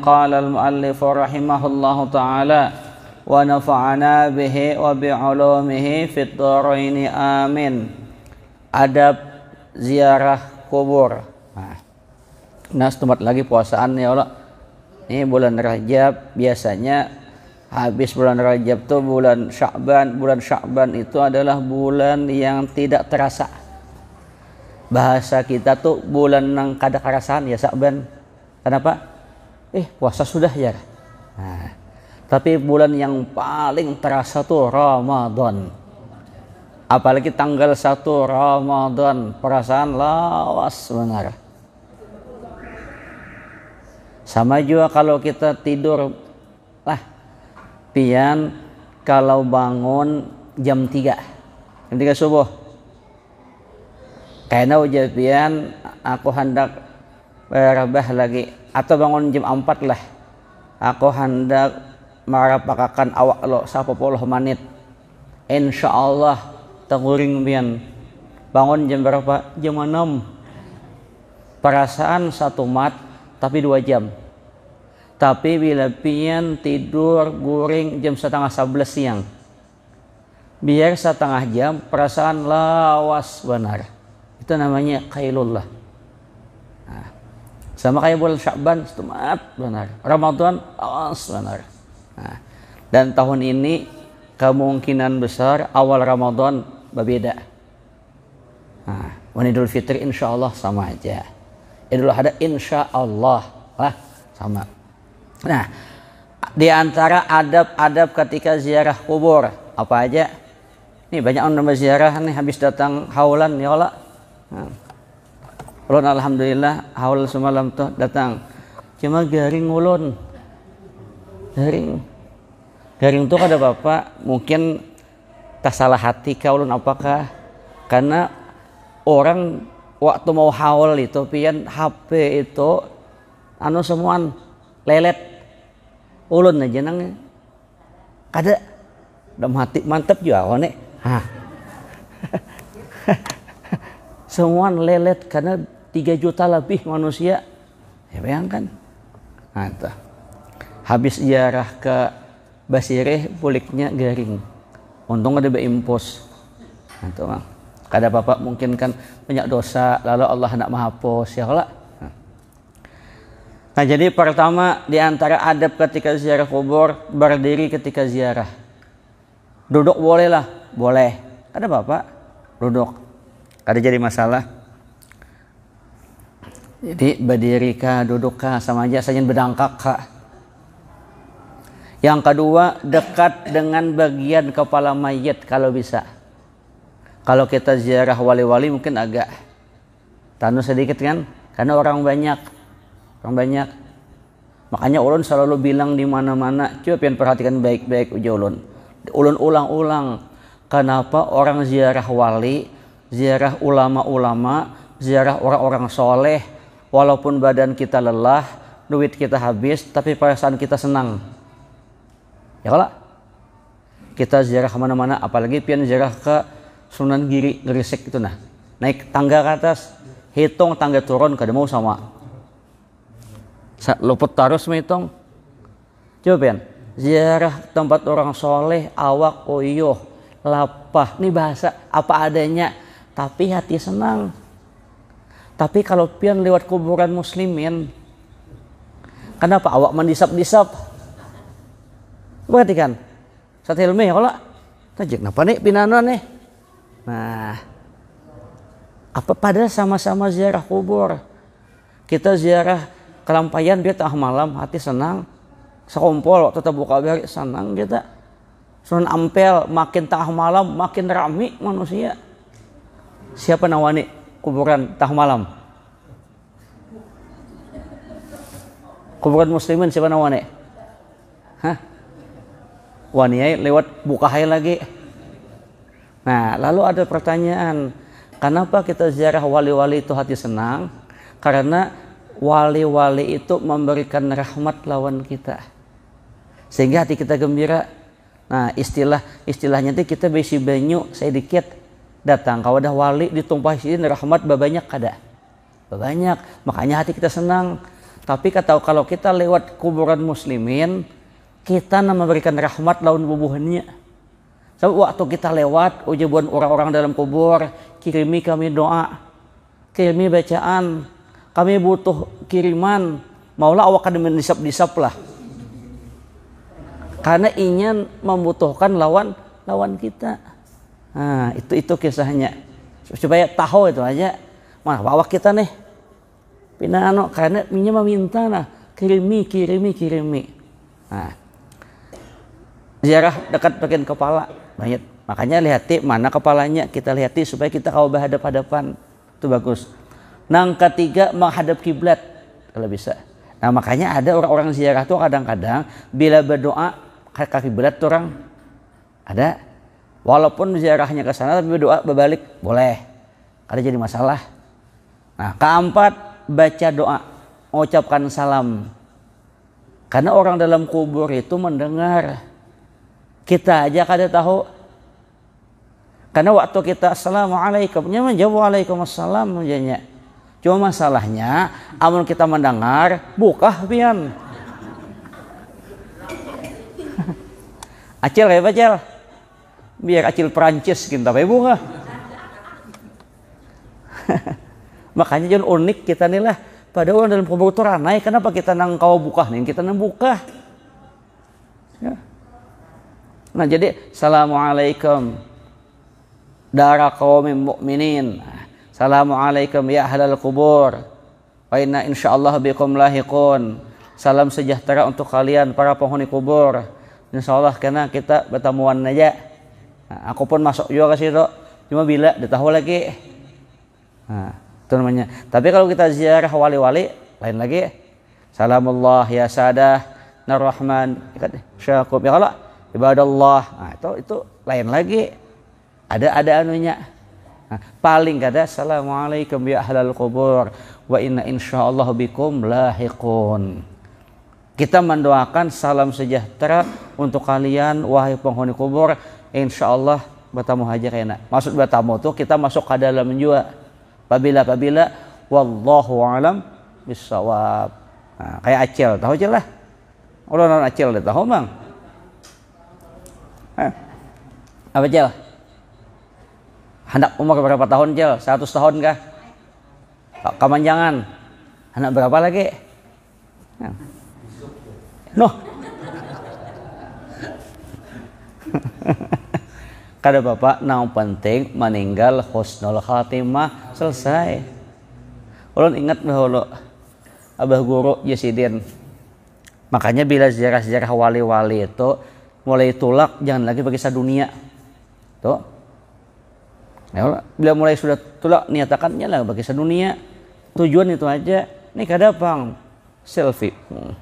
قال المؤلف رحمه الله تعالى ونفعنا به وبعلومه في الدارين آمين adab ziarah kubur nah, setempat lagi puasaan ya Allah ini bulan Rajab biasanya habis bulan Rajab tuh bulan Syakban bulan Syakban itu adalah bulan yang tidak terasa bahasa kita tuh bulan yang kada kerasaan ya Syakban kenapa eh puasa sudah ya nah, tapi bulan yang paling terasa tuh Ramadan apalagi tanggal 1 Ramadan perasaan lawas benar sama juga kalau kita tidur lah pian kalau bangun jam 3 jam 3 subuh karena ujian pian aku hendak berbah lagi atau bangun jam 4 lah aku hendak merapakakan awak lo sapa puluh manit insya Allah tenguring bian bangun jam berapa jam 6 perasaan satu mat tapi dua jam tapi bila pian tidur guring jam setengah sebelas siang biar setengah jam perasaan lawas benar itu namanya kailullah sama kayak bulan Syaban, semangat benar. Ramadan, awas benar. Nah, dan tahun ini kemungkinan besar awal Ramadan berbeda. Nah, Idul Fitri insya Allah sama aja. Idul Adha insya Allah lah sama. Nah, di antara adab-adab ketika ziarah kubur apa aja? Nih banyak orang ziarah nih habis datang haulan ya Allah. Nah, ulun alhamdulillah haul semalam tuh datang cuma garing ulun garing garing tuh kada bapak mungkin tak salah hati ka ulun apakah karena orang waktu mau haul itu pian HP itu anu semuaan lelet ulun aja nang kada dalam hati mantep juga nih, oh, hah semua lelet karena 3 juta lebih manusia. Ya bayangkan. Nah, Habis ziarah ke Basireh, puliknya garing. Untung ada beimpos. Nah, mah. bang. Kada bapak mungkin kan banyak dosa, lalu Allah hendak menghapus. Ya Allah. Nah jadi pertama di antara adab ketika ziarah kubur berdiri ketika ziarah. Duduk bolehlah, boleh. Ada bapak, duduk. Ada jadi masalah. Jadi berdiri kah, duduk kah, sama aja saja berdangkak kah. Yang kedua, dekat dengan bagian kepala mayat kalau bisa. Kalau kita ziarah wali-wali mungkin agak tanu sedikit kan, karena orang banyak, orang banyak. Makanya ulun selalu bilang di mana-mana, coba pian perhatikan baik-baik uji ulun. Ulun ulang-ulang, kenapa orang ziarah wali, ziarah ulama-ulama, ziarah orang-orang soleh, walaupun badan kita lelah, duit kita habis, tapi perasaan kita senang. Ya kalau kita ziarah kemana-mana, apalagi pian ziarah ke Sunan Giri Gresik itu nah. Naik tangga ke atas, hitung tangga turun kada mau sama. Luput tarus menghitung. Coba pian, ziarah tempat orang soleh, awak, oyoh iya, lapah. Ini bahasa apa adanya, tapi hati senang. Tapi kalau pian lewat kuburan muslimin, kenapa awak mendisap-disap? Perhatikan. Satu ilmu ya kalau tajik napa nih pinanuan nih. Nah, apa pada sama-sama ziarah kubur. Kita ziarah kelampayan dia tengah malam hati senang. Sekompol tetap buka bari senang kita. Sunan Ampel makin tengah malam makin ramai manusia. Siapa nawani kuburan tahu malam kuburan muslimin siapa nama namanya hah waniai lewat buka hai lagi nah lalu ada pertanyaan kenapa kita ziarah wali-wali itu hati senang karena wali-wali itu memberikan rahmat lawan kita sehingga hati kita gembira nah istilah istilahnya itu kita besi banyu sedikit datang dah wali ditumpah sini rahmat banyak kada banyak makanya hati kita senang tapi kata kalau kita lewat kuburan muslimin kita memberikan rahmat lawan bubuhannya sebab waktu kita lewat ujibuan orang-orang dalam kubur kirimi kami doa kirimi bacaan kami butuh kiriman maulah awak akan disap-disap lah karena ingin membutuhkan lawan lawan kita Nah, itu itu kisahnya. Supaya tahu itu aja. Mah bawa kita nih. Pina anu karena minya meminta nah kirimi kirimi kirimi. Nah. Ziarah dekat bagian kepala banyak. Makanya lihati mana kepalanya kita lihati supaya kita kau berhadap hadapan itu bagus. Nang nah, ketiga menghadap kiblat kalau bisa. Nah makanya ada orang-orang ziarah tuh kadang-kadang bila berdoa kaki berat orang ada Walaupun ziarahnya ke sana tapi berdoa berbalik boleh. Ada jadi masalah. Nah, keempat baca doa, mengucapkan salam. Karena orang dalam kubur itu mendengar. Kita aja kada tahu. Karena waktu kita assalamualaikum, nya menjawab waalaikumsalam jadinya. Cuma masalahnya, amun kita mendengar, buka pian. Acil ya, Acil biar acil Perancis kita bebung bunga makanya jangan unik kita nih lah pada orang dalam pembukuran naik kenapa kita nang kau buka nih kita nang buka ya. nah jadi assalamualaikum darah kaum mukminin assalamualaikum ya halal kubur wa inna insyaallah bikum lahiqun salam sejahtera untuk kalian para penghuni kubur insyaallah karena kita bertemuan aja Nah, aku pun masuk juga ke situ. Cuma bila ditahu lagi. Nah, itu namanya. Tapi kalau kita ziarah wali-wali lain lagi. Salamullah ya sadah narrahman syakub ya kalau ibadallah. Nah, itu itu lain lagi. Ada ada anunya. Nah, paling kada assalamualaikum ya ahlal kubur wa inna insyaallah bikum lahiqun. Kita mendoakan salam sejahtera untuk kalian wahai penghuni kubur insya Allah bertamu haji enak. Maksud bertamu tuh kita masuk ke dalam jua. Pabila pabila wallahu alam bisawab. kayak acil, tahu je lah. Orang orang acel deh, tahu mang. Apa acel? Hendak umur berapa tahun acel? 100 tahun kah? jangan. Anak berapa lagi? Nah. Noh. kada bapak naon penting meninggal husnul khatimah selesai ulun ingat bahwa abah guru Yasidin makanya bila sejarah-sejarah wali-wali itu mulai tulak jangan lagi bagi dunia tuh Ya, bila mulai sudah tulak niatakannya lah bagi dunia tujuan itu aja ini bang selfie hmm.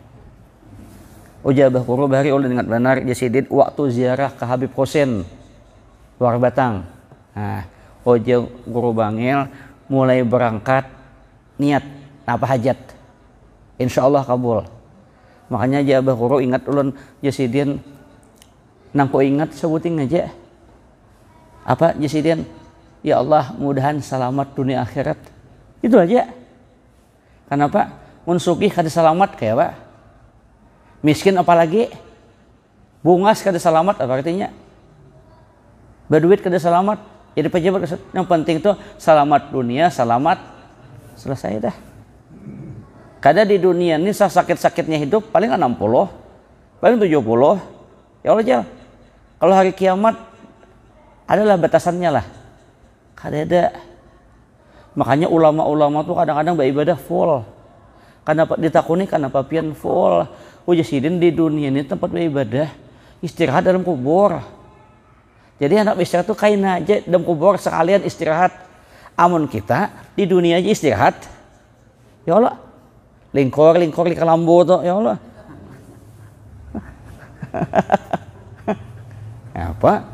Ujabah kurubah hari ulun ingat benar Yasidin waktu ziarah ke Habib Hussein luar batang. Nah, Ojo Guru Bangil mulai berangkat niat apa hajat. Insya Allah kabul. Makanya aja Abah Guru ingat ulun Jasidin nangku ingat sebutin aja. Apa Jasidin? Ya Allah mudahan selamat dunia akhirat. Itu aja. karena Kenapa? munsuki kada selamat kayak apa? Miskin apalagi? Bungas kada selamat apa artinya? berduit kada selamat jadi pejabat yang penting tuh selamat dunia selamat selesai dah kada di dunia ini sah sakit-sakitnya hidup paling 60 paling 70 ya Allah jal kalau hari kiamat adalah batasannya lah kada ada makanya ulama-ulama tuh kadang-kadang beribadah full karena ditakuni karena papian full sidin di dunia ini tempat beribadah istirahat dalam kubur jadi anak istirahat tuh kain aja demkubor kubur sekalian istirahat. Amun kita di dunia aja istirahat. Ya Allah, lingkor lingkor di kelambu tuh ya Allah. Ya apa?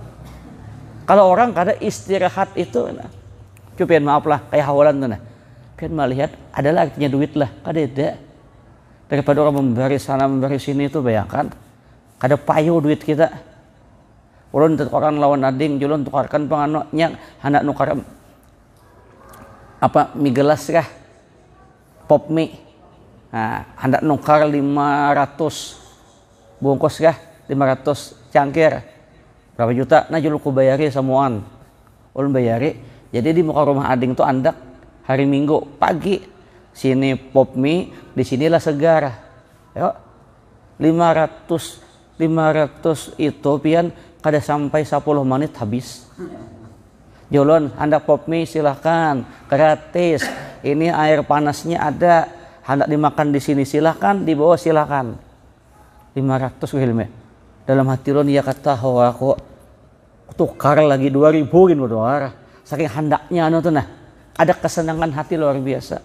Kalau orang kada istirahat itu, nah, cupian maaf lah, kayak hawalan tuh nah. Pian melihat adalah artinya duit lah, kada ada. Daripada orang memberi sana memberi sini itu bayangkan, kada payu duit kita ulun tukarkan lawan ading julun tukarkan panganoknya hendak nukar apa mie gelas kah pop mie nah, hendak nukar 500 bungkus kah 500 cangkir berapa juta nah julu ku bayari semuaan ulun bayari jadi di muka rumah ading tuh anda, hari minggu pagi sini pop mie di sinilah segar yuk 500 500 itu pian kada sampai 10 menit habis Jolon, anda pop mie silahkan, gratis. Ini air panasnya ada, hendak dimakan di sini silahkan, di bawah silahkan. 500 ilmu. Dalam hati lo dia ya, kata, oh aku tukar lagi 2000 gin berdoa. Saking hendaknya anu tuh nah. Ada kesenangan hati luar biasa.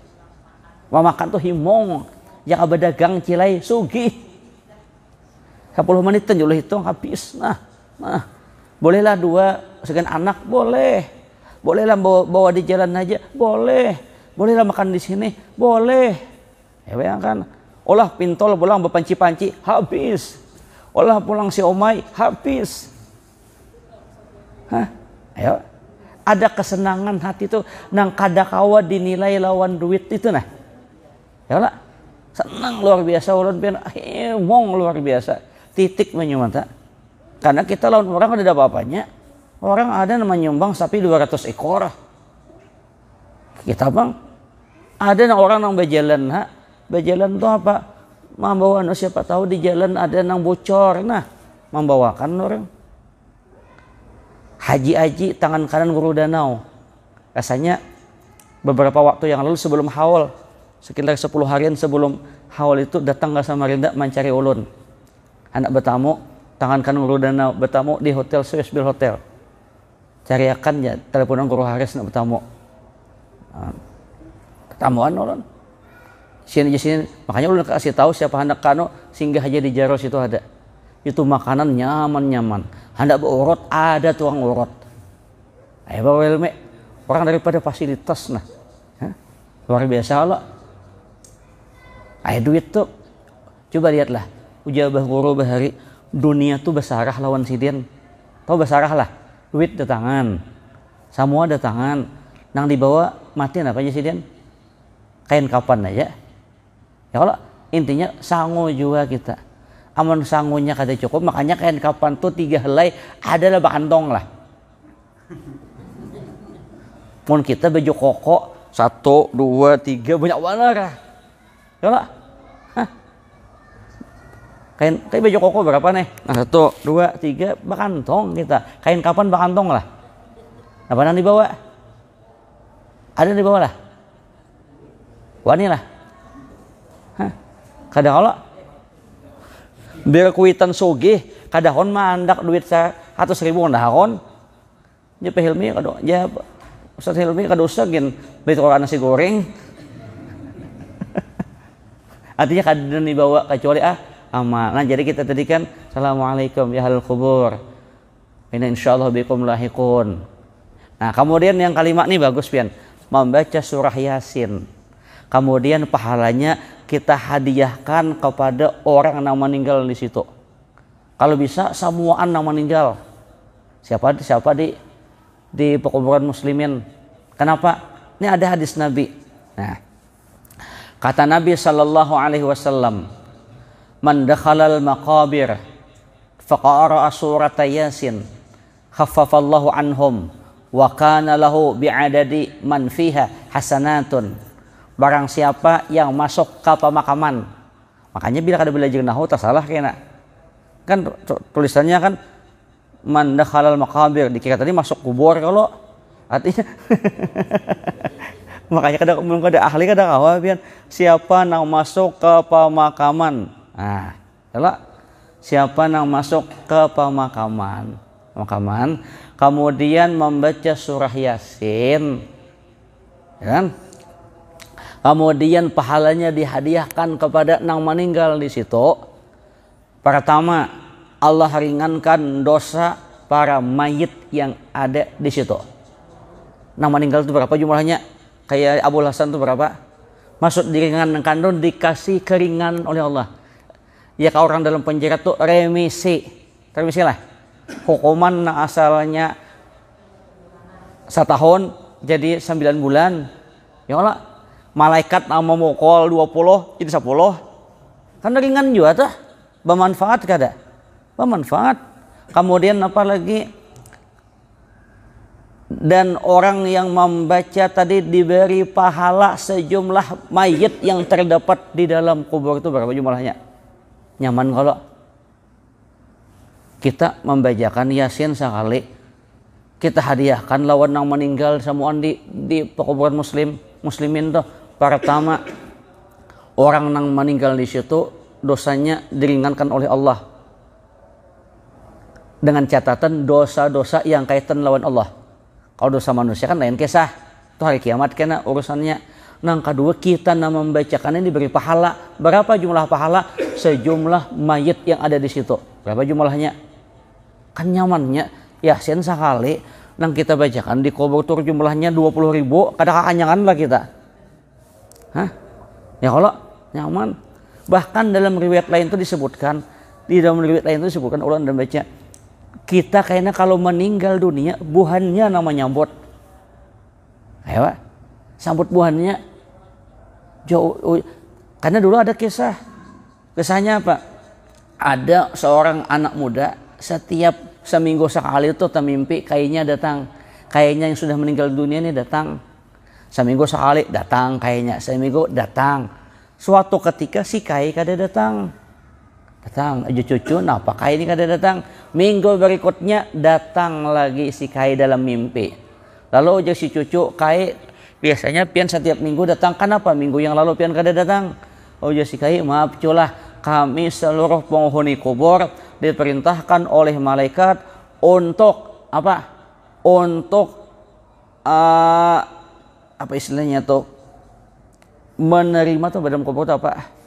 Mau makan tuh himong, yang abadagang cilai sugi. 10 menit tuh hitung habis nah. Nah, bolehlah dua sekian anak boleh. Bolehlah bawa, bawa di jalan aja boleh. Bolehlah makan di sini boleh. Ya bayangkan, olah pintol pulang berpanci-panci habis. Olah pulang si omai habis. Hah? Ayo. Ada kesenangan hati itu nang kawa dinilai lawan duit itu nah. Ya lah. Senang luar biasa orang pian eh, mong luar biasa. Titik menyumata. Karena kita lawan orang ada apa-apanya. Orang ada yang menyumbang sapi 200 ekor. Kita bang, ada yang orang yang berjalan ha. Berjalan tuh apa? Membawa no, siapa tahu di jalan ada yang bocor. Nah, membawakan orang. Haji-haji tangan kanan guru danau. Rasanya beberapa waktu yang lalu sebelum haul sekitar 10 harian sebelum haul itu datang ke Samarinda mencari ulun anak bertamu tangan tangankan dana bertamu di hotel Swiss Bill Hotel akan ya teleponan guru Haris nak bertamu ah, ketamuan nolon sini sini makanya lu kasih tahu siapa hendak kano singgah aja di Jaros itu ada itu makanan nyaman nyaman hendak berurut ada tuang urut ayo bawa orang daripada fasilitas nah Hah? luar biasa Allah ayo duit tuh coba lihatlah ujabah guru bahari dunia tuh besarah lawan sidin tau besarah lah duit di tangan semua di tangan nang dibawa mati apa aja sidin kain kapan aja ya kalau intinya sangu juga kita aman sangunya kata cukup makanya kain kapan tuh tiga helai adalah bantong lah pun kita baju koko satu dua tiga banyak warna lah ya lah kain kain baju koko berapa nih nah, satu dua tiga bahkan tong kita kain kapan bahkan tong lah apa nanti bawa ada yang dibawa lah wani lah kada kadang biar kuitan soge kada hon mandak duit saya atau seribu hon nyepi Hilmi kado ya Ustaz Hilmi kado gin beli telur nasi goreng artinya kadang dibawa kecuali ah amal. Nah, jadi kita tadi kan Assalamualaikum ya halul kubur. Ini insyaallah bikum lahikun. Nah, kemudian yang kalimat ini bagus pian. Membaca surah Yasin. Kemudian pahalanya kita hadiahkan kepada orang yang meninggal di situ. Kalau bisa semuaan yang meninggal. Siapa di siapa di di pekuburan muslimin. Kenapa? Ini ada hadis Nabi. Nah, kata Nabi Shallallahu Alaihi Wasallam, man dakhalal maqabir faqara surat yasin khaffafallahu anhum wa kana lahu bi'adadi man fiha hasanatun barang siapa yang masuk ke pemakaman makanya bila kada belajar nahu tersalah kena kan tulisannya kan man dakhalal maqabir dikira tadi masuk kubur kalau artinya makanya kada kada ahli kada kawabian siapa nang masuk ke pemakaman Nah, kalau siapa yang masuk ke pemakaman, pemakaman, kemudian membaca surah Yasin, ya kan? Kemudian pahalanya dihadiahkan kepada nang meninggal di situ. Pertama, Allah ringankan dosa para mayit yang ada di situ. Nang meninggal itu berapa jumlahnya? Kayak Abu Hasan itu berapa? Maksud diringankan dikasih keringan oleh Allah ya kalau orang dalam penjara tuh remisi remisi lah hukuman asalnya asalnya setahun jadi sembilan bulan ya Allah malaikat nama mukol 20 jadi 10 kan ringan juga tuh bermanfaat kada bermanfaat kemudian apalagi dan orang yang membaca tadi diberi pahala sejumlah mayit yang terdapat di dalam kubur itu berapa jumlahnya? nyaman kalau kita membajakan Yasin sekali kita hadiahkan lawan yang meninggal semua di di pekuburan muslim muslimin tuh pertama orang yang meninggal di situ dosanya diringankan oleh Allah dengan catatan dosa-dosa yang kaitan lawan Allah kalau dosa manusia kan lain kisah itu hari kiamat kena urusannya Nang kedua kita nama membacakan ini diberi pahala. Berapa jumlah pahala? Sejumlah mayat yang ada di situ. Berapa jumlahnya? Kan nyamannya. Ya, sen sekali nang kita bacakan di kubur tur jumlahnya 20 ribu. Kadang kanyangan lah kita. Hah? Ya kalau nyaman. Bahkan dalam riwayat lain itu disebutkan. Di dalam riwayat lain itu disebutkan orang dan baca. Kita kayaknya kalau meninggal dunia buhannya nama nyambut. Ayo, sambut buahnya jauh oh, karena dulu ada kisah kisahnya apa ada seorang anak muda setiap seminggu sekali itu termimpi kayaknya datang kayaknya yang sudah meninggal dunia ini datang seminggu sekali datang kayaknya seminggu datang suatu ketika si kai kada datang datang aja cucu nah apa kai ini kada datang minggu berikutnya datang lagi si kai dalam mimpi lalu aja si cucu kai Biasanya pian setiap minggu datang. Kenapa minggu yang lalu pian kada datang? Oh Jessica, ya maaf culah. Kami seluruh penghuni kubur diperintahkan oleh malaikat untuk apa? Untuk uh, apa istilahnya tuh? Menerima tuh badan kubur tuh apa?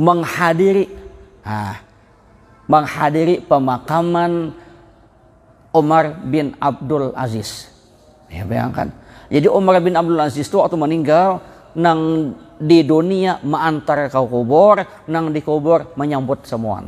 menghadiri ah, menghadiri pemakaman Umar bin Abdul Aziz. Ya bayangkan. Jadi Umar bin Abdul Aziz itu waktu meninggal nang di dunia maantar kau kubur, nang di kubur menyambut semua.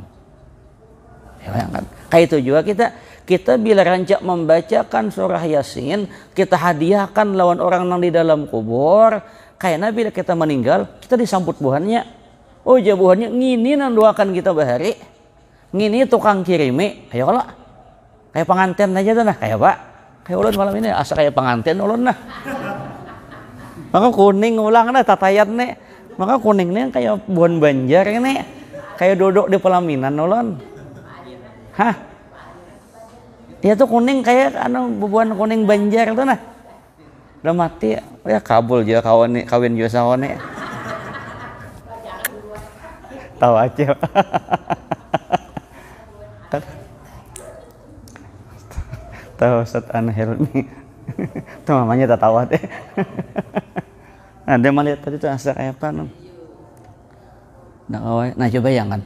Ya bayangkan. Kayak itu juga kita kita bila rancak membacakan surah Yasin, kita hadiahkan lawan orang nang di dalam kubur, Nabi bila kita meninggal, kita disambut buahnya. Oh ya buhannya ngini nang doakan kita bahari. Ngini tukang kirimi, ayo lah. Kayak pengantin aja tuh nah, kayak Pak kayak ulun malam ini asa kayak pengantin ulun nah maka kuning ulang nah tatayat nih maka kuningnya kayak buan banjar ini kayak dodok di pelaminan ulun hah ya tuh kuning kayak anu buan kuning banjar tuh nah udah mati ya kabul juga kawan kawin juga nih, tahu aja atau Ustaz Anhelmi itu mamanya tak tahu deh nah dia melihat tadi itu asal kayak apa nah, oh, eh. nah coba bayangkan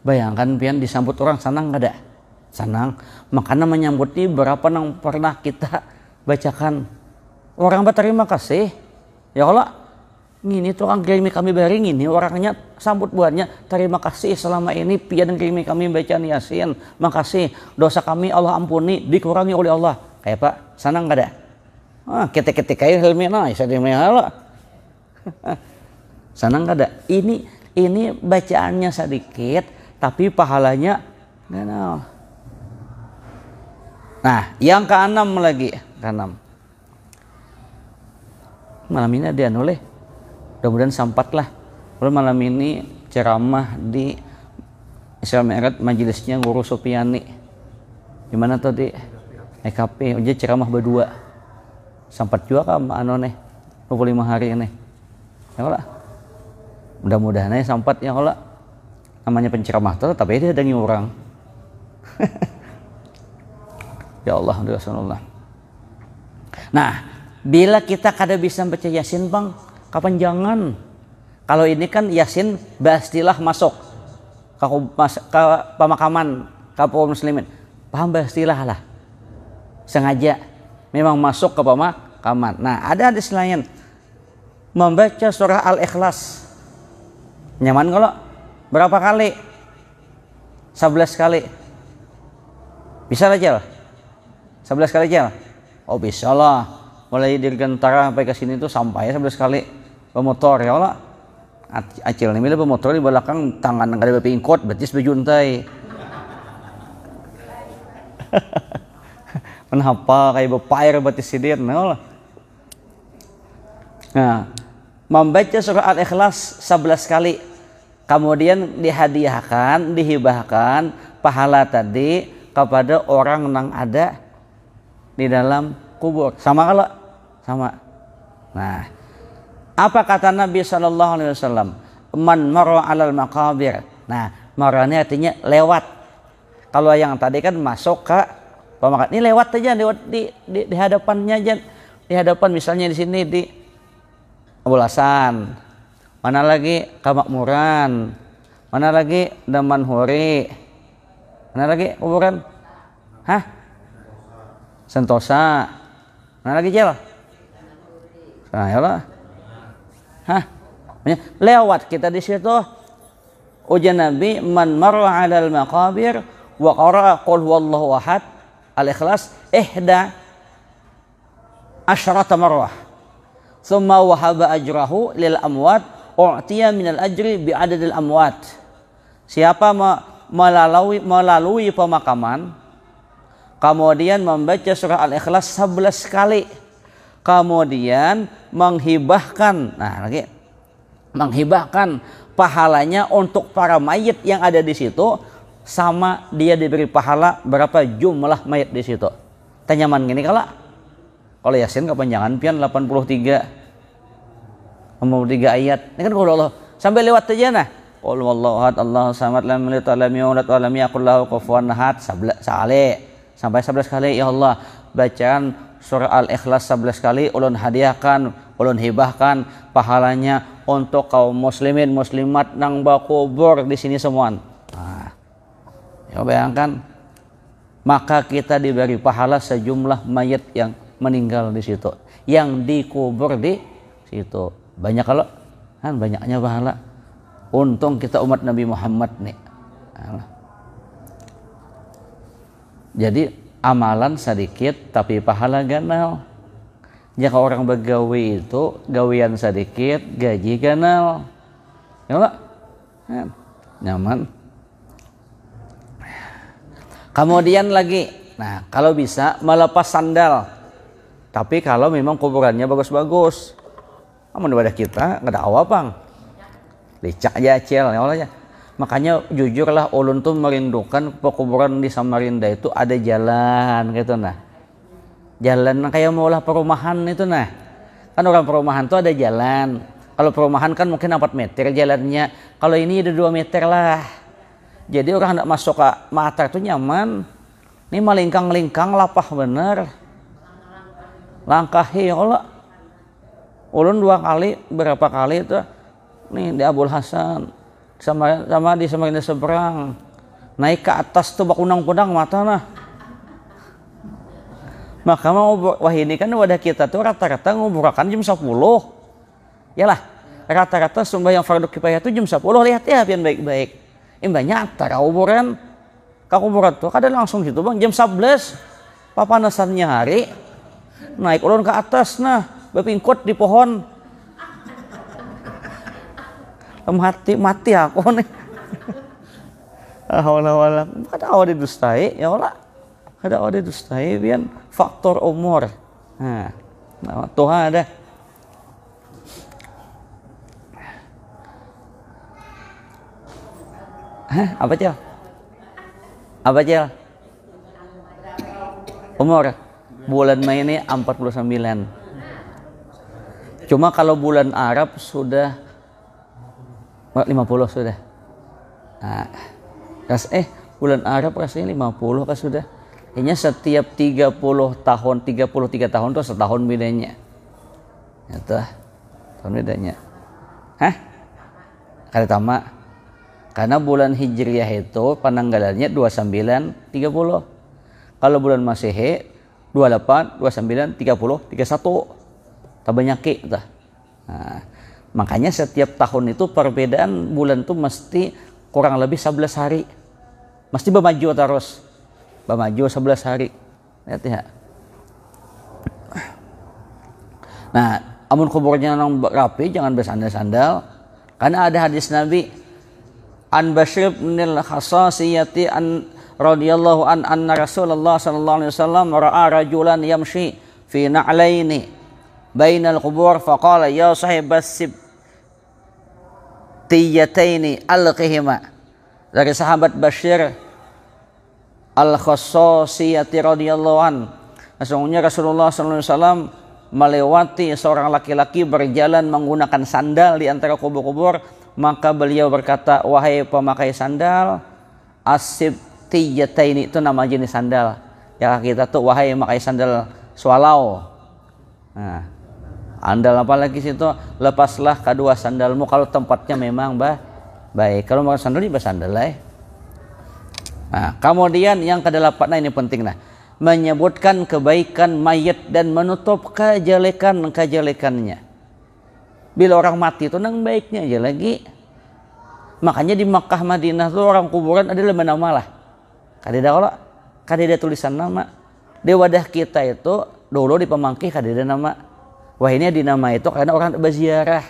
bayangkan pian disambut orang sanang gak ada sanang makanya ini berapa yang pernah kita bacakan orang berterima kasih ya Allah tuh tukang kirimi kami bari ini orangnya sambut buahnya terima kasih selama ini pian kirimi kami baca niasin makasih dosa kami Allah ampuni dikurangi oleh Allah kayak eh, pak sana nggak ada ah kita ketika helmi nah saya Allah sana nggak ada ini ini bacaannya sedikit tapi pahalanya kenal nah yang keenam lagi keenam malam ini ada nulis Kemudian sempatlah lah, Lalu malam ini ceramah di Islam Erat majelisnya Guru Sopiani gimana tadi EKP aja ceramah berdua sempat juga sama nih. 25 hari ini ya Allah, mudah-mudahan ya sempat ya namanya penceramah tetapi dia dengi orang ya Allah Rasulullah nah bila kita kada bisa baca Yasin bang kapan jangan kalau ini kan yasin bastilah masuk ke, mas, ke pemakaman kaum muslimin paham bastilah lah sengaja memang masuk ke pemakaman nah ada di selain membaca surah al-ikhlas nyaman kalau berapa kali 11 kali bisa lah jel 11 kali jel oh bisa lah mulai dari Gentara sampai ke sini tuh sampai sampai sekali pemotor ya Allah acil nih milih pemotor di belakang tangan nggak ada pingkot betis berjuntai kenapa kayak bepair ya, betis sidir nah ya Allah nah membaca surah al-ikhlas sebelas kali kemudian dihadiahkan dihibahkan pahala tadi kepada orang yang ada di dalam kubur. Sama kalau sama. Nah, apa kata Nabi Shallallahu Alaihi Wasallam? Man maro alal makabir. Nah, ini artinya lewat. Kalau yang tadi kan masuk ke pemakaman Ini lewat aja lewat di, di, di hadapannya aja. Di hadapan misalnya di sini di Abulasan. Mana lagi Kamakmuran. Mana lagi daman huri. Mana lagi kuburan? Hah? Sentosa. Mana lagi Cel? Nah, lah. Hah? Lewat kita di situ. Ujian Nabi man marra 'alal maqabir wa qara'a qul huwallahu ahad al-ikhlas ihda asyrata marrah. Thumma wahaba ajrahu lil amwat u'tiya al ajri bi adadil amwat. Siapa melalui melalui pemakaman Kemudian membaca surah Al-Ikhlas 11 kali. Kemudian menghibahkan. Nah, lagi menghibahkan pahalanya untuk para mayit yang ada di situ sama dia diberi pahala berapa jumlah mayat di situ. Tanyaman gini kalau kalau Yasin kepanjangan pian 83 83 ayat. Ini kan kalau Allah sampai lewat aja nah. Qul wallahu ahad Allahu samad lam yalid wa lam yulad wa yakul lahu kufuwan ahad. Sale sampai 11 kali ya Allah bacaan surah Al-Ikhlas 11 kali ulun hadiahkan ulun hibahkan pahalanya untuk kaum muslimin muslimat nang bakubur di sini semua, nah, ya bayangkan maka kita diberi pahala sejumlah mayat yang meninggal di situ yang dikubur di situ banyak kalau kan banyaknya pahala untung kita umat Nabi Muhammad nih jadi amalan sedikit tapi pahala ganal. Jika ya, orang begawi itu gawian sedikit gaji ganal. Ya, ya Nyaman. Kemudian lagi, nah kalau bisa melepas sandal. Tapi kalau memang kuburannya bagus-bagus. -bagus. pada kita, nggak ada awapang. Licak aja, cel, ya Allah ya. Makanya jujurlah ulun tuh merindukan pekuburan di Samarinda itu ada jalan gitu nah. Jalan kayak maulah perumahan itu nah. Kan orang perumahan tuh ada jalan. Kalau perumahan kan mungkin 4 meter jalannya. Kalau ini ada 2 meter lah. Jadi orang hendak masuk ke Matar tuh nyaman. Ini melingkang-lingkang lapah bener. langkah ya Allah. Ulun dua kali, berapa kali itu. Nih di Abul Hasan sama sama di ini seberang naik ke atas tuh bakunang kunang mata nah maka mau wah ini kan wadah kita tuh rata-rata nguburakan jam 10 lah rata-rata sumpah yang fardu kipayah tuh jam 10 lihat ya pian baik-baik ini banyak antara uburan kakuburan tuh kadang langsung gitu bang jam 11 papanasannya hari naik ulun ke atas nah berpingkut di pohon mati mati aku nih awal awal ada awal didustai ya Allah ada awal didustai bian faktor umur nah Tuhan ada Hah, apa cel? Apa cel? Umur bulan Mei ini 49. Cuma kalau bulan Arab sudah 50 sudah nah, ras eh bulan Arab rasanya 50 kan sudah Kayaknya setiap 30 tahun, 33 tahun itu setahun bedanya. Nyata, tahun bedanya. Hah? Kali tama. Karena bulan Hijriah itu penanggalannya 29, 30. Kalau bulan Masehi 28, 29, 30, 31. Tak banyak ki, Nah, Makanya setiap tahun itu perbedaan bulan itu mesti kurang lebih 11 hari. Mesti bermaju terus. Bermaju 11 hari. Lihat ya. Nah, amun kuburnya nang rapi jangan bersandal-sandal karena ada hadis Nabi An Bashir bin Al-Khassasiyati an radhiyallahu an anna Rasulullah sallallahu alaihi wasallam ra'a rajulan yamshi fi na'laini bainal qubur faqala ya sahibas sibt tiyataini alqihima dari sahabat Bashir al khososiyati radhiyallahu an sesungguhnya Rasulullah SAW melewati seorang laki-laki berjalan menggunakan sandal di antara kubur-kubur maka beliau berkata wahai pemakai sandal asib tiyataini itu nama jenis sandal ya kita tuh wahai pemakai sandal sualau. nah Andal apalagi situ lepaslah kedua sandalmu kalau tempatnya memang bah baik. Kalau mau sandal bah sandal lah. Ya. Nah, kemudian yang kedelapan nah ini penting nah menyebutkan kebaikan mayat dan menutup kejelekan kejelekannya. Bila orang mati itu nang baiknya aja lagi. Makanya di Makkah Madinah tuh orang kuburan ada lima nama lah. Kadida kalau kadida tulisan nama. Di wadah kita itu dulu di pemangkih kadida nama. Wah ini dinamai itu karena orang berziarah.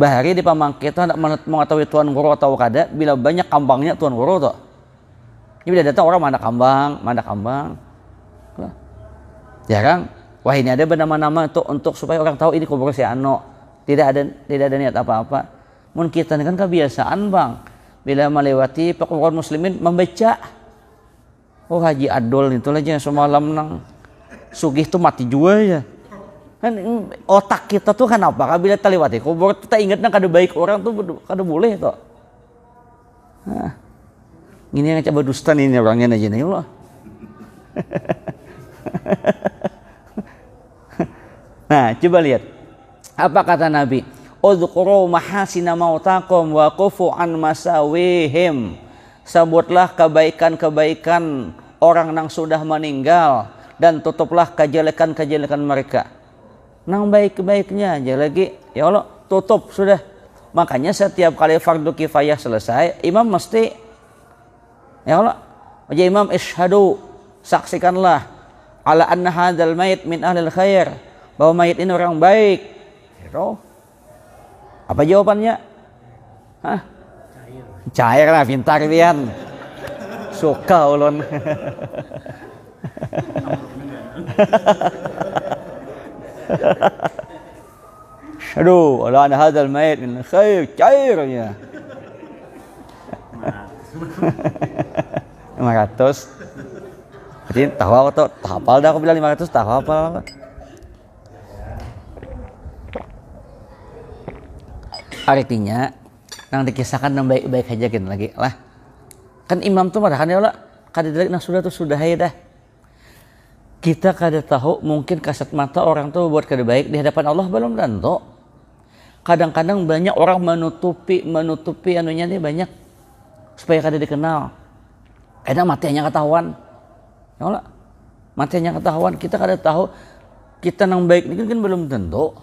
Bahari di pamangkit itu hendak mengetahui Tuan Guru atau kada bila banyak kambangnya Tuan Guru tuh. Ini bila datang orang mana kambang, mana kambang. Jarang. ini ada bernama-nama untuk untuk supaya orang tahu ini kubur si Ano. Tidak ada tidak ada niat apa-apa. Mun kita kan kebiasaan bang. Bila melewati pekuburan muslimin membaca. Oh Haji Adol itu lagi yang semalam nang. Sugih itu mati juga ya kan mm, otak kita tuh kan apa kabila kita lewati kubur kita ingatnya kada baik orang tuh kada boleh tuh ini yang coba dusta ini orangnya aja nih Allah nah coba lihat apa kata Nabi Udhkuru mahasina mautakum wa kufu an masawihim Sambutlah kebaikan-kebaikan orang yang sudah meninggal dan tutuplah kejelekan-kejelekan mereka nang baik-baiknya aja lagi ya Allah tutup sudah makanya setiap kali fardu kifayah selesai imam mesti ya Allah aja imam ishadu saksikanlah ala anna hadzal mayit min ahlil khair bahwa mayit ini orang baik Hero. apa jawabannya Hah? cair cair lah pintar pian suka ulun أشهدوا الآن هذا الميل من الخير cair ya. nah. lima ratus Jadi tahu apa tuh? tak apa dah aku bilang lima ratus, tahu apa? Artinya nang dikisahkan nang baik-baik aja gitu lagi lah. Kan imam tuh marahkan ya Allah, Kadang-kadang nang sudah tuh sudah ya dah kita kada tahu mungkin kasat mata orang tuh buat kada baik di hadapan Allah belum tentu. Kadang-kadang banyak orang menutupi menutupi anunya nih banyak supaya kada dikenal. kadang matinya ketahuan. Ya Allah, matinya ketahuan kita kada tahu kita nang baik ini kan belum tentu.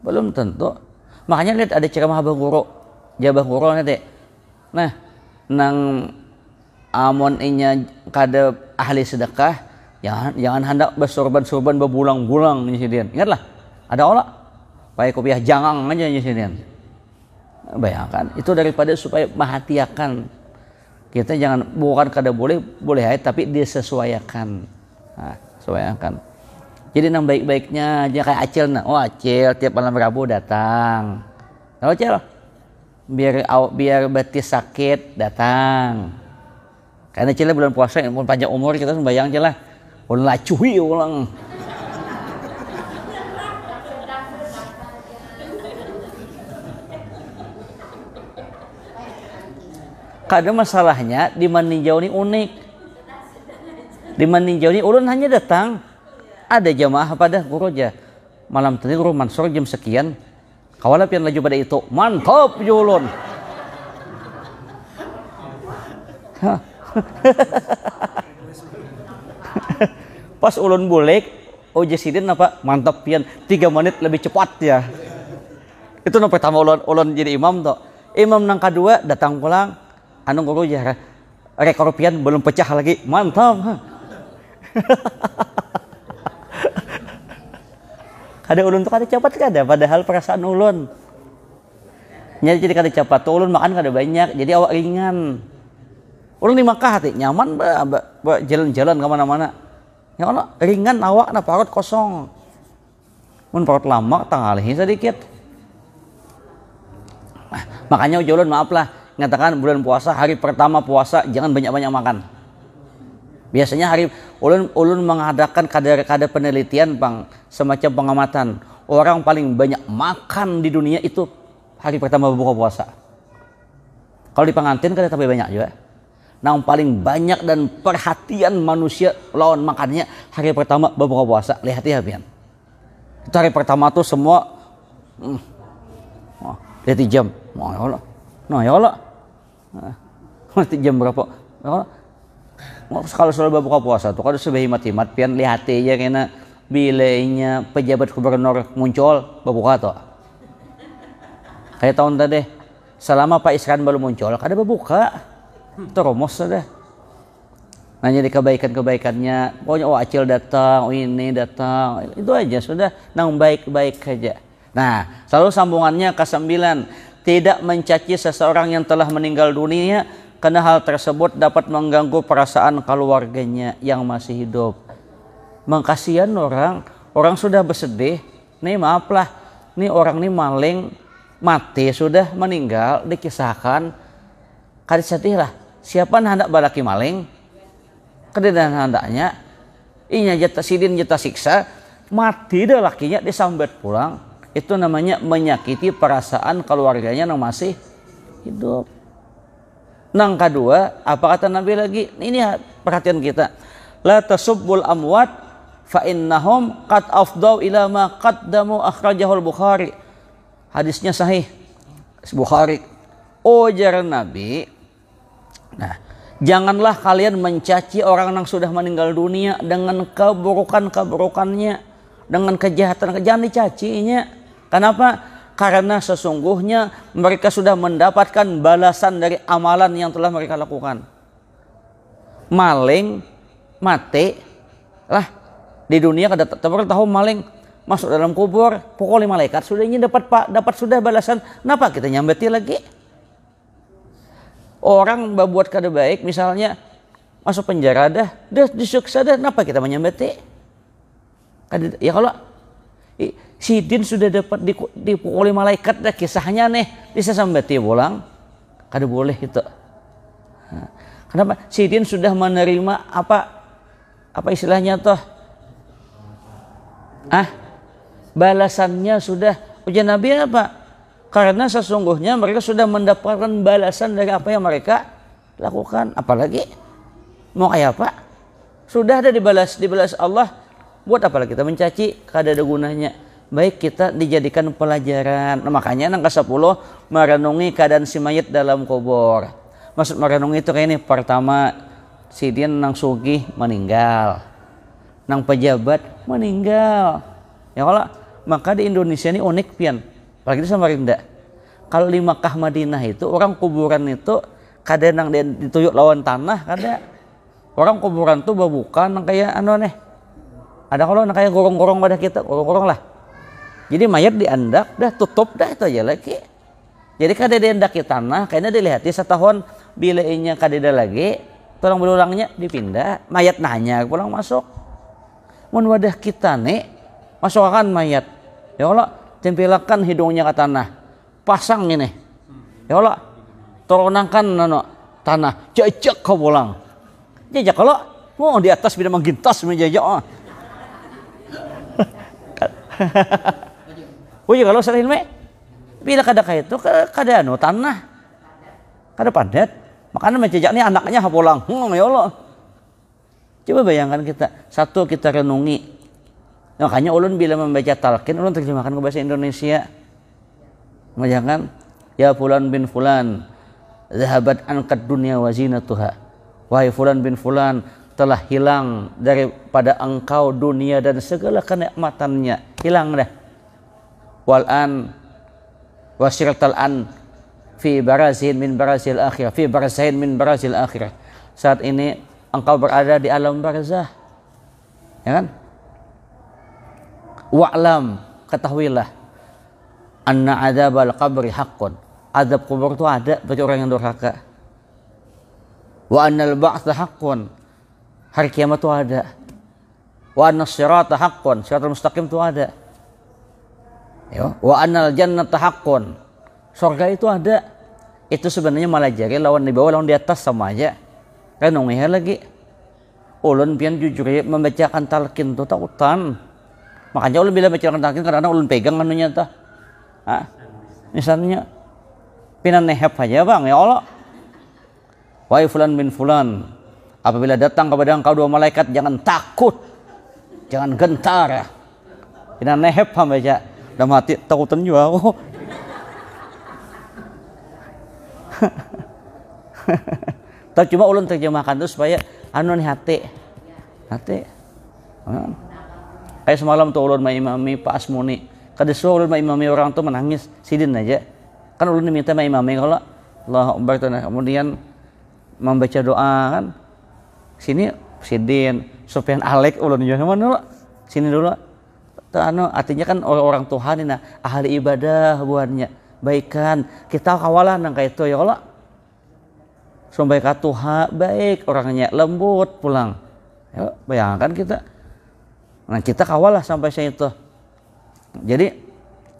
Belum tentu. Makanya lihat ada ceramah Abah Guru. Jabah Guru nanti. Nah, nang amon inya kada ahli sedekah Jangan, jangan hendak bersorban-sorban berbulang-bulang nyisidian. Ya, Ingatlah, ada olah. Pakai kopiah jangan aja nyisidian. Ya, Bayangkan, itu daripada supaya menghatiakan Kita jangan, bukan kada boleh, boleh aja, tapi disesuaikan. Nah, sesuaikan. Jadi nang baik-baiknya aja kayak Acil nah. Oh Acil tiap malam Rabu datang. Kalau Acil biar biar betis sakit datang. Karena Acilnya bulan puasa yang pun panjang umur kita sembayang Acil lah. Ulah cuhi ulang. Karena masalahnya di Maninjau ini unik. Di Maninjau ini ulun hanya datang ada jamaah pada aja. Malam tadi guru Mansur jam sekian. Kawala pian laju pada itu. Mantap ulun. pas ulun bulik oh jesidin apa mantap pian tiga menit lebih cepat ya itu nopo tambah ulun ulun jadi imam toh imam nang kedua datang pulang anu guru ya rekor pian belum pecah lagi mantap kada ulun tuh kada cepat kada padahal perasaan ulun jadi kada cepat tuh ulun makan kada banyak jadi awak ringan Orang di Makkah hati nyaman jalan-jalan kemana-mana. Ya Allah ringan awak na parut kosong. Mun parut lama tangalihin sedikit. Nah, makanya ulun maaf lah mengatakan bulan puasa hari pertama puasa jangan banyak-banyak makan. Biasanya hari ulun ulun mengadakan kader-kader penelitian bang semacam pengamatan orang paling banyak makan di dunia itu hari pertama buka puasa. Kalau di pengantin kan tapi banyak juga. Nah paling banyak dan perhatian manusia lawan makannya hari pertama beberapa puasa. Lihat ya Bian. Itu hari pertama tuh semua. Hmm, oh, lihat di jam. Nah ya Allah. Nah ya Allah. Nah, jam berapa? Ya Allah. Kalau sudah beberapa puasa tuh kalau sudah himat-himat pian lihat ya karena bilainya pejabat gubernur muncul berbuka tuh. Kayak tahun tadi selama Pak Iskan belum muncul, ada bebuka terumus deh nanya di kebaikan-kebaikannya pokoknya oh acil datang oh ini datang itu aja sudah nang um, baik-baik aja nah selalu sambungannya ke sembilan tidak mencaci seseorang yang telah meninggal dunia karena hal tersebut dapat mengganggu perasaan keluarganya yang masih hidup mengkasihan orang orang sudah bersedih nih maaflah nih orang nih maling mati sudah meninggal dikisahkan kadis lah siapa hendak balaki maling kedudukan hendaknya inya jata sidin jata siksa mati dah lakinya disambat pulang itu namanya menyakiti perasaan keluarganya yang masih hidup nang kedua apa kata nabi lagi ini ya, perhatian kita la tasubbul amwat fa innahum qad afdau ila ma qaddamu akhrajahul bukhari hadisnya sahih Bukhari ojar nabi Nah, janganlah kalian mencaci orang yang sudah meninggal dunia dengan keburukan-keburukannya, dengan kejahatan, jangan dicacinya. Kenapa? Karena sesungguhnya mereka sudah mendapatkan balasan dari amalan yang telah mereka lakukan. Maling mati lah di dunia kada tahu maling masuk dalam kubur pukul malaikat sudah ini dapat pak dapat sudah balasan kenapa kita nyambeti lagi orang membuat kada baik misalnya masuk penjara dah, dah disiksa dah, kenapa kita menyambati? Kada, ya kalau si Din sudah dapat dipukuli malaikat dah kisahnya nih, bisa sambati pulang, kada boleh itu. kenapa? Si Din sudah menerima apa apa istilahnya toh? Ah, balasannya sudah ujian Nabi apa? Karena sesungguhnya mereka sudah mendapatkan balasan dari apa yang mereka lakukan. Apalagi mau kayak apa? Sudah ada dibalas dibalas Allah. Buat apalagi kita mencaci? Kada ada gunanya. Baik kita dijadikan pelajaran. Nah, makanya nang ke-10 merenungi keadaan si mayat dalam kubur. Maksud merenungi itu kayak ini pertama si dia nang sugih meninggal. Nang pejabat meninggal. Ya kalau maka di Indonesia ini unik pian Apalagi sama Samarinda. Kalau di Makkah Madinah itu orang kuburan itu kadang nang dituyuk lawan tanah kada orang kuburan tuh bukan nang kayak anu nih. Ada kalau nang kayak gorong-gorong pada kita, gorong-gorong lah. Jadi mayat diandak, dah tutup dah itu aja lagi. Jadi kada diandak di tanah, kayaknya dilihat di setahun bilainya ada lagi, tolong berulangnya dipindah, mayat nanya pulang masuk. Mun wadah kita nih, masukkan mayat. Ya Allah, tempelkan hidungnya ke tanah pasang ini ya Allah teronangkan nano tanah jajak kau pulang jajak kalau mau oh, di atas bila menggintas menjajak oh. Oh kalau saya ilmu bila kada kayak itu kada anu tanah kada padat makanya menjejak ini anaknya pulang hmm, ya Allah coba bayangkan kita satu kita renungi Makanya ulun bila membaca talqin ulun terjemahkan ke bahasa Indonesia. Mengajarkan ya fulan bin fulan zahabat angkat dunia wazina tuha. Wahai fulan bin fulan telah hilang daripada engkau dunia dan segala kenikmatannya hilang dah wal an wasyirtal an fi barazin min barazil akhirah fi barazin min barazil akhirah saat ini engkau berada di alam barzah ya kan wa'lam ketahuilah anna adzabal qabri haqqun azab kubur itu ada bagi orang yang durhaka wa annal ba'tsa haqqun hari kiamat itu ada wa annas sirata haqqun siratal mustaqim itu ada ya wa annal jannata haqqun surga itu ada itu sebenarnya malah jari lawan di bawah lawan di atas sama aja kan lagi ulun pian jujur membacakan talqin itu takutan makanya ulun bila tentang takin karena ulun pegang anunya misalnya pinan nehep aja bang ya Allah Wai fulan bin fulan apabila datang kepada engkau dua malaikat jangan takut jangan gentar ya pinan nehep aja udah mati takutan juga oh. Tapi cuma ulun terjemahkan tuh supaya anu hati hati. Kayak semalam tuh ulun maimami imami Pak Asmuni. Kadesua ulun maimami imami orang tuh menangis. Sidin aja. Kan ulun diminta maimami imami kalau Allah Akbar. Nah, kemudian membaca doa kan. Sini sidin. Sofian Alek ulun juga ya, mana lo? Sini dulu. Tuh Anu, artinya kan orang-orang Tuhan ini nah, ahli ibadah buannya baikan kita kawalan nang itu ya Allah sumbai Tuhan baik orangnya lembut pulang ya, bayangkan kita Nah kita kawalah sampai situ. Jadi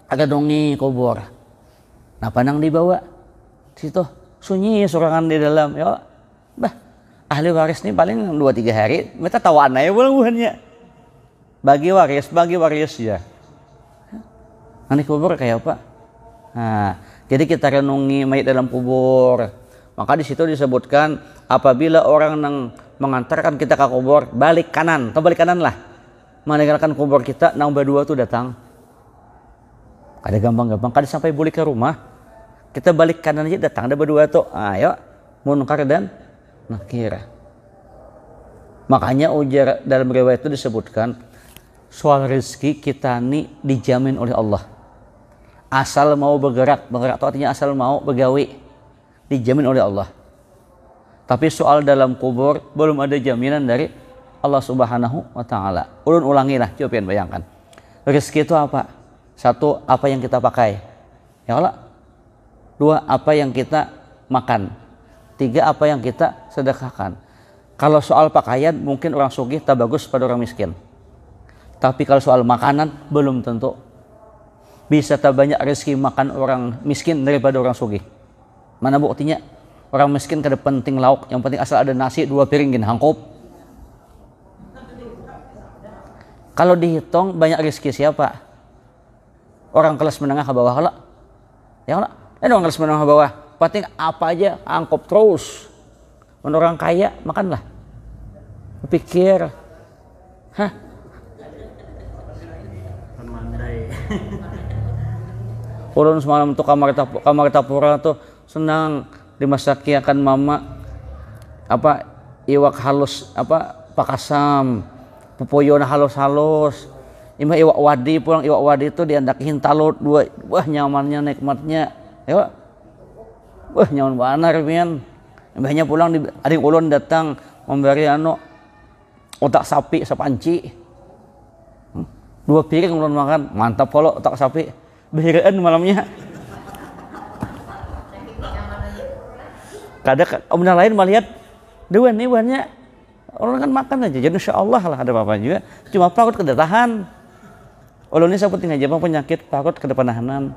ada dongi kubur. Nah panang dibawa situ sunyi sorangan di dalam ya bah ahli waris nih paling dua tiga hari mereka tawaan aja bulan bagi waris bagi waris ya nanti kubur kayak apa nah, jadi kita renungi mayat dalam kubur maka di situ disebutkan apabila orang yang mengantarkan kita ke kubur balik kanan atau balik kanan lah meninggalkan kubur kita nambah dua tuh datang ada gampang-gampang kada sampai boleh ke rumah kita balik kanan aja datang ada berdua tuh ah, ayo munkar dan nakira makanya ujar dalam riwayat itu disebutkan soal rezeki kita ini dijamin oleh Allah asal mau bergerak bergerak itu artinya asal mau begawi dijamin oleh Allah tapi soal dalam kubur belum ada jaminan dari Allah Subhanahu wa taala. Ulun lah. coba bayangkan. Rezeki itu apa? Satu, apa yang kita pakai? Ya Allah. Dua, apa yang kita makan? Tiga, apa yang kita sedekahkan? Kalau soal pakaian mungkin orang sugih tak bagus pada orang miskin. Tapi kalau soal makanan belum tentu bisa tak banyak rezeki makan orang miskin daripada orang sugih. Mana buktinya? Orang miskin kada penting lauk, yang penting asal ada nasi dua piring gin hangkup Kalau dihitung banyak rezeki siapa? Orang kelas menengah ke bawah lah. Ya lah. Eh, orang kelas menengah ke bawah. Penting apa aja angkop terus. Menurut orang kaya makanlah. Pikir. Hah? Urun semalam tuh kamar tapu, kamar tapura tuh senang dimasaki akan mama apa iwak halus apa pakasam pupoyon halus-halus imah iwak wadi pulang iwak wadi itu diandak talut dua wah nyamannya nikmatnya ya wah nyaman banar pian imahnya pulang di, ada ulun datang memberi anu otak sapi sepanci hmm. dua piring ulun makan mantap kalau otak sapi behirean malamnya kadang om lain melihat dewan nih banyak Orang kan makan aja, jadi insya Allah lah ada apa-apa juga. Cuma takut kedatahan. Orang ini seperti aja bang penyakit takut kedepanahanan.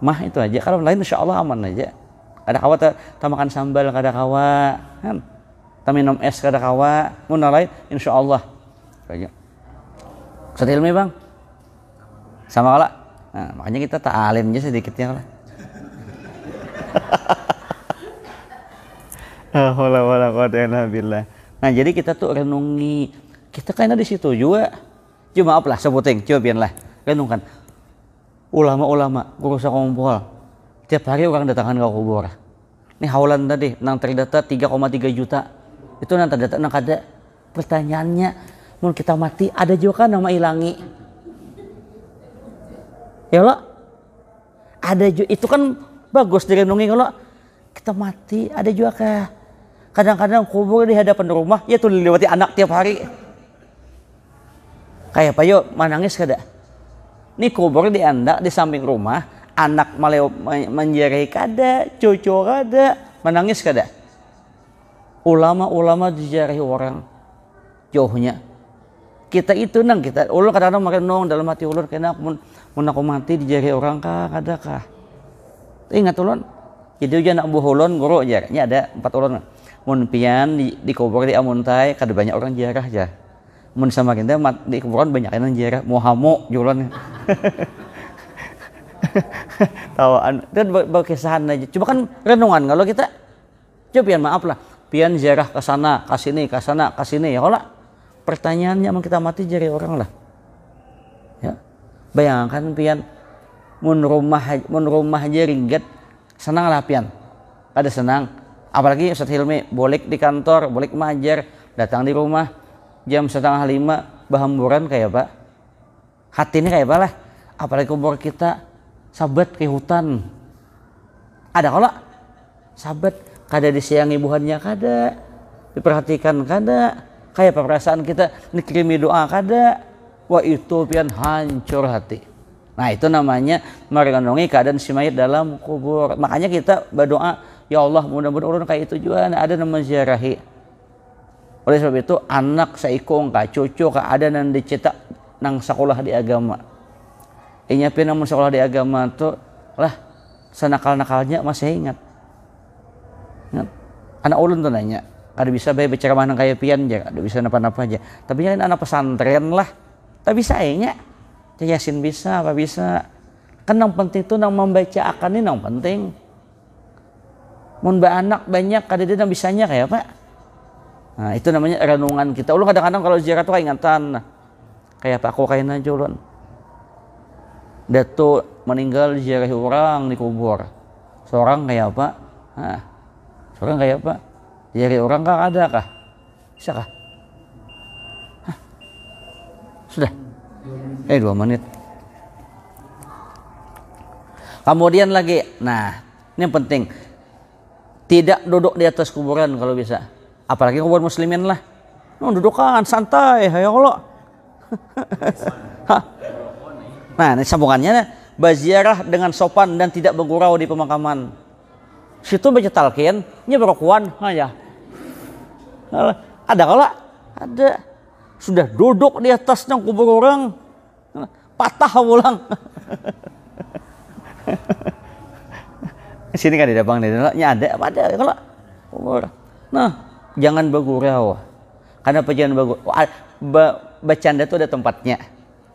Mah itu aja. Kalau lain insya Allah aman aja. Ada kawat tak makan sambal, kada kawa, kan? Tak minum es, kada kawa. Mau lain insya Allah. Aja. Setil ya, bang. Sama kala. Nah, makanya kita tak alim aja sedikitnya ya, lah. La wala wala quwwata billah. Nah jadi kita tuh renungi, kita kan ada di situ juga. Cuma apa lah sebuting, cobain lah, renungkan. Ulama-ulama, guru kumpul tiap hari orang datangkan ke kubur. Ini haulan tadi, nang terdata 3,3 juta. Itu nang terdata, nang ada pertanyaannya, mau kita mati, ada juga kan nama ilangi. Ya Allah, ada juga, itu kan bagus direnungi kalau kita mati, ada juga kah? Kadang-kadang kubur di hadapan rumah, ya tuh dilewati anak tiap hari. Kayak apa Yo, manangis kada? Ini kubur di anda, di samping rumah, anak malah menjerai kada, cucu kada, menangis kada? Ulama-ulama dijarahi orang jauhnya. Kita itu nang kita, ulun kadang-kadang makin nong dalam hati ulur kena aku mun, mun aku mati dijarahi orang kah, kada kah? Ingat ulun, jadi ujian nak ulun guru aja, ini ada empat ulun mun pian di, kubur di tai kada banyak orang ziarah ja mun sama kita mat, di kuburan banyak yang ziarah muhamu julon tawaan kan berkesan aja coba kan renungan kalau kita coba pian maaf lah pian ziarah ke sana ke sini ke sana ke sini ya kalau pertanyaannya mau kita mati jari orang lah ya bayangkan pian mun rumah mun rumah jeringet senang lah pian ada senang apalagi Ustadz Hilmi bolik di kantor bolik majar datang di rumah jam setengah lima bahamburan kayak apa? hati ini kayak apa lah apalagi kubur kita sabat ke hutan ada kalau sabat kada disiangi buhannya kada diperhatikan kada kayak apa perasaan kita dikirimi doa kada wah itu pian hancur hati nah itu namanya merenungi keadaan si mayat dalam kubur makanya kita berdoa Ya Allah mudah-mudahan orang kayak itu juga ada yang ziarahi. Oleh sebab itu anak saikong kak cucu kak ada yang dicetak nang sekolah di agama. Inya pina mun sekolah di agama itu lah senakal nakalnya masih ingat. Ingat. Anak ulun tuh nanya, ada bisa bayi bicara nang kayak pian aja, ada bisa napa-napa aja. Tapi nyalin anak pesantren lah. Tapi sayangnya Yasin bisa apa bisa. Kan yang penting tuh nang membaca akan ini yang penting mun ba anak banyak kadang-kadang bisanya kayak apa nah itu namanya renungan kita ulun kadang-kadang kalau ziarah tuh ingatan kayak apa aku kayak aja ulun datu meninggal ziarah orang di kubur seorang kayak apa nah, seorang kayak apa ziarah orang kah ada kah bisa kah sudah eh dua menit kemudian lagi nah ini yang penting tidak duduk di atas kuburan kalau bisa. Apalagi kuburan muslimin lah. Oh, duduk kan santai, ya Allah. nah, ini sambungannya baziarah dengan sopan dan tidak bergurau di pemakaman. Situ baca talqin, ini berokuan, nah, ya. Ada kalau ada sudah duduk di atasnya kubur orang patah pulang. sini kan ada bang ya ada apa ada kalau nah jangan bergurau karena jangan bagus ba, bercanda itu ada tempatnya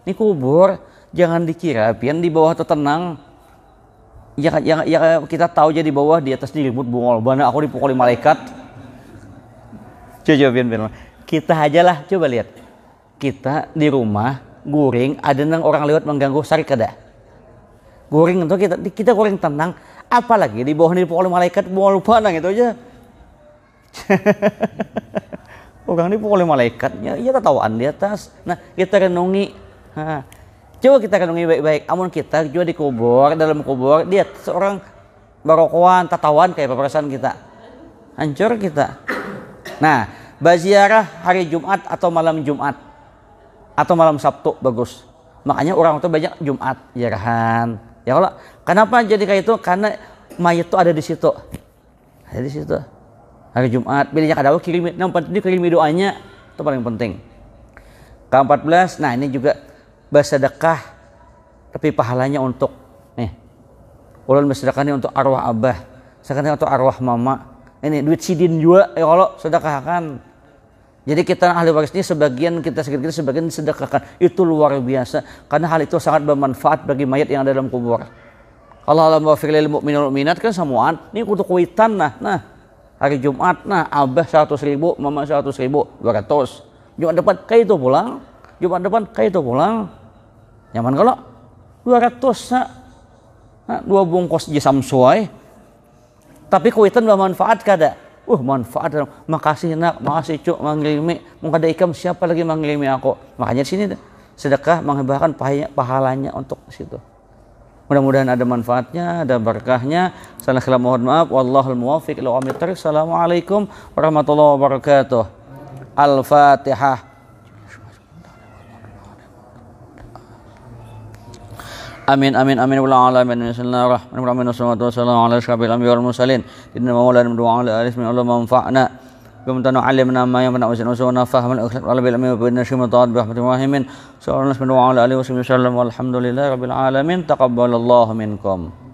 ini kubur jangan dikira pian di bawah itu tenang ya, ya, ya kita tahu aja di bawah di atas diribut bungol bana aku dipukuli malaikat coba pian pian kita aja lah coba lihat kita di rumah guring ada nang orang lewat mengganggu sari kada guring itu kita kita guring tenang apalagi dibohongi oleh malaikat mau lupa itu aja orang ini oleh malaikatnya ia tertawaan di atas nah kita renungi ha. coba kita renungi baik-baik amun kita juga dikubur dalam kubur dia seorang barokwan tatawan kayak perasaan kita hancur kita nah baziarah hari Jumat atau malam Jumat atau malam Sabtu bagus makanya orang itu banyak Jumat jarahan ya Ya Allah, kenapa jadi kayak itu? Karena mayat itu ada di situ. Ada di situ. Hari Jumat, pilihnya kadawa kirim, yang penting kirim doanya itu paling penting. Ke-14, nah ini juga bersedekah tapi pahalanya untuk nih. Ulun ini untuk arwah abah, sedekahnya untuk arwah mama. Ini duit sidin juga ya Allah sedekahkan jadi kita ahli waris ini sebagian kita sedikit sebagian sedekahkan. Itu luar biasa karena hal itu sangat bermanfaat bagi mayat yang ada dalam kubur. Kalau Allah wafir lil mu'minul minat kan semuaan ini untuk kuitan nah. Nah, hari Jumat nah abah seratus ribu, mama seratus ribu, dua ratus, Jumat depan kayak itu pulang. Jumat depan kayak itu pulang. Nyaman kalau dua ratus, nah, nah dua bungkus jisam suai. Tapi kuitan bermanfaat kada Wah manfaat makasih nak makasih cuk mangilmi ada ikam siapa lagi mangilmi aku makanya di sini sedekah menghibahkan pahalanya untuk situ mudah-mudahan ada manfaatnya ada berkahnya salah mohon maaf wallahul muwaffiq ila Assalamualaikum warahmatullahi wabarakatuh Al-Fatihah آمين آمين آمين والعالمين بسم الله الرحمن الرحيم والصلاة والسلام على أشرف الأنبياء والمرسلين إن مولانا وعلى آله من الله منفعنا بما تعلمنا ما ينفعنا وزدنا فهما الأخلاق على بالأمين وبإذن الشيخ مطاعد برحمة الله من صلى الله عليه وسلم وعلى آله وصحبه وسلم والحمد لله رب العالمين تقبل الله منكم